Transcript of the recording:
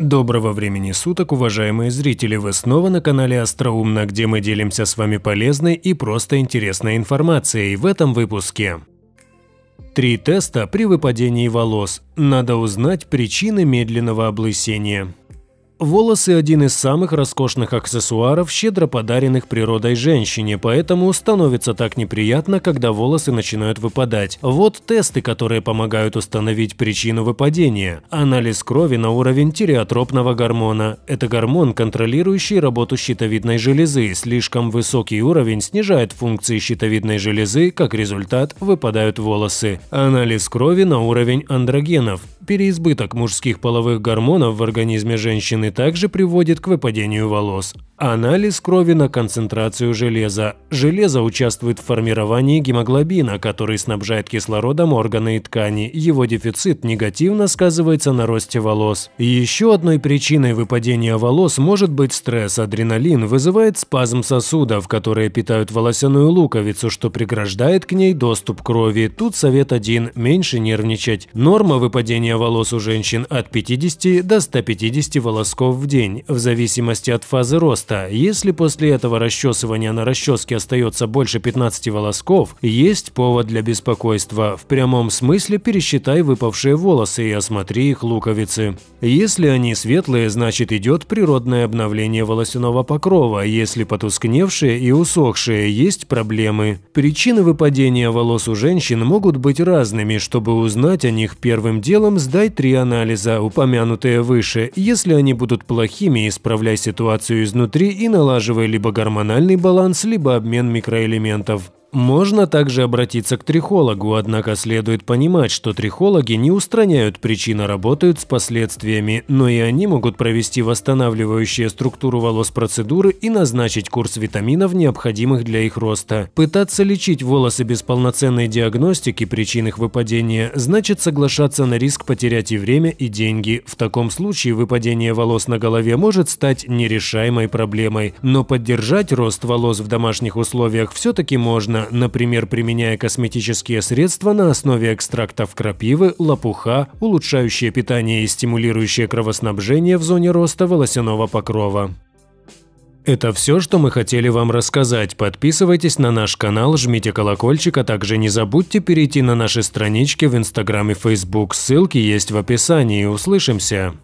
Доброго времени суток, уважаемые зрители! Вы снова на канале Остроумно, где мы делимся с вами полезной и просто интересной информацией в этом выпуске. Три теста при выпадении волос. Надо узнать причины медленного облысения. Волосы – один из самых роскошных аксессуаров, щедро подаренных природой женщине, поэтому становится так неприятно, когда волосы начинают выпадать. Вот тесты, которые помогают установить причину выпадения. Анализ крови на уровень тиреотропного гормона. Это гормон, контролирующий работу щитовидной железы. Слишком высокий уровень снижает функции щитовидной железы, как результат выпадают волосы. Анализ крови на уровень андрогенов. Переизбыток мужских половых гормонов в организме женщины также приводит к выпадению волос. Анализ крови на концентрацию железа. Железо участвует в формировании гемоглобина, который снабжает кислородом органы и ткани. Его дефицит негативно сказывается на росте волос. Еще одной причиной выпадения волос может быть стресс. Адреналин вызывает спазм сосудов, которые питают волосяную луковицу, что преграждает к ней доступ крови. Тут совет один – меньше нервничать. Норма выпадения волос у женщин от 50 до 150 волосков в день, в зависимости от фазы роста хвоста. Если после этого расчесывания на расческе остается больше 15 волосков, есть повод для беспокойства. В прямом смысле пересчитай выпавшие волосы и осмотри их луковицы. Если они светлые, значит идет природное обновление волосяного покрова. Если потускневшие и усохшие, есть проблемы. Причины выпадения волос у женщин могут быть разными. Чтобы узнать о них первым делом, сдай три анализа, упомянутые выше. Если они будут плохими, исправляй ситуацию изнутри внутри и налаживая либо гормональный баланс, либо обмен микроэлементов. Можно также обратиться к трихологу, однако следует понимать, что трихологи не устраняют причин, а работают с последствиями, но и они могут провести восстанавливающие структуру волос процедуры и назначить курс витаминов, необходимых для их роста. Пытаться лечить волосы без полноценной диагностики причин их выпадения значит соглашаться на риск потерять и время, и деньги. В таком случае выпадение волос на голове может стать нерешаемой проблемой, но поддержать рост волос в домашних условиях все-таки можно эффективно, например, применяя косметические средства на основе экстрактов крапивы, лопуха, улучшающие питание и стимулирующие кровоснабжение в зоне роста волосяного покрова. Это все, что мы хотели вам рассказать. Подписывайтесь на наш канал, жмите колокольчик, а также не забудьте перейти на наши странички в Инстаграм и Фейсбук. Ссылки есть в описании. Услышимся!